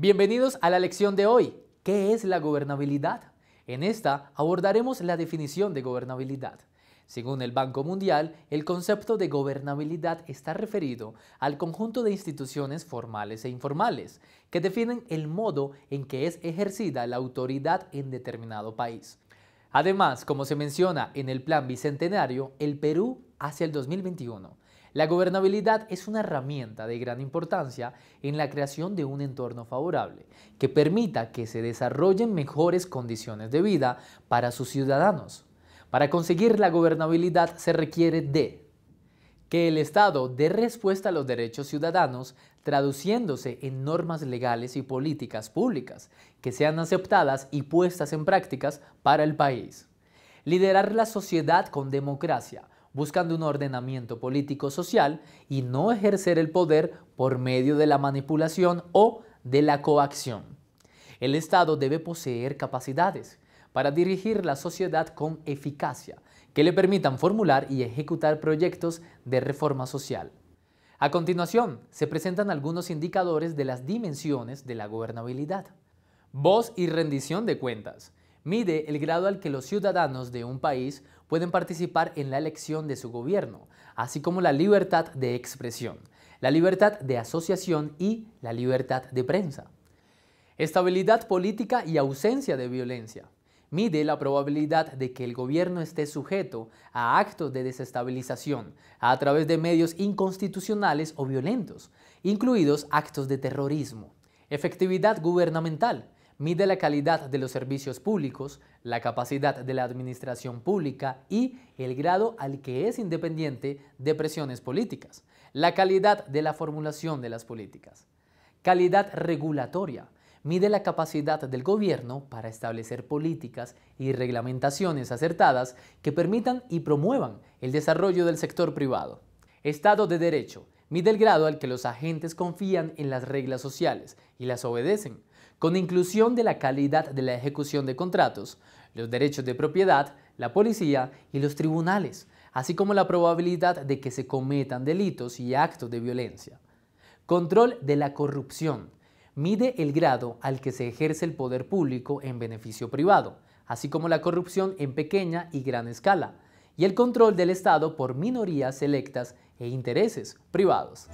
Bienvenidos a la lección de hoy. ¿Qué es la gobernabilidad? En esta abordaremos la definición de gobernabilidad. Según el Banco Mundial, el concepto de gobernabilidad está referido al conjunto de instituciones formales e informales que definen el modo en que es ejercida la autoridad en determinado país. Además, como se menciona en el Plan Bicentenario, el Perú hacia el 2021 la gobernabilidad es una herramienta de gran importancia en la creación de un entorno favorable que permita que se desarrollen mejores condiciones de vida para sus ciudadanos. Para conseguir la gobernabilidad se requiere de que el Estado dé respuesta a los derechos ciudadanos traduciéndose en normas legales y políticas públicas que sean aceptadas y puestas en prácticas para el país. Liderar la sociedad con democracia buscando un ordenamiento político-social y no ejercer el poder por medio de la manipulación o de la coacción. El Estado debe poseer capacidades para dirigir la sociedad con eficacia, que le permitan formular y ejecutar proyectos de reforma social. A continuación, se presentan algunos indicadores de las dimensiones de la gobernabilidad. Voz y rendición de cuentas mide el grado al que los ciudadanos de un país pueden participar en la elección de su gobierno, así como la libertad de expresión, la libertad de asociación y la libertad de prensa. Estabilidad política y ausencia de violencia. Mide la probabilidad de que el gobierno esté sujeto a actos de desestabilización a través de medios inconstitucionales o violentos, incluidos actos de terrorismo. Efectividad gubernamental mide la calidad de los servicios públicos, la capacidad de la administración pública y el grado al que es independiente de presiones políticas, la calidad de la formulación de las políticas. Calidad regulatoria mide la capacidad del gobierno para establecer políticas y reglamentaciones acertadas que permitan y promuevan el desarrollo del sector privado. Estado de Derecho mide el grado al que los agentes confían en las reglas sociales y las obedecen, con inclusión de la calidad de la ejecución de contratos, los derechos de propiedad, la policía y los tribunales, así como la probabilidad de que se cometan delitos y actos de violencia. Control de la corrupción. Mide el grado al que se ejerce el poder público en beneficio privado, así como la corrupción en pequeña y gran escala, y el control del Estado por minorías selectas e intereses privados.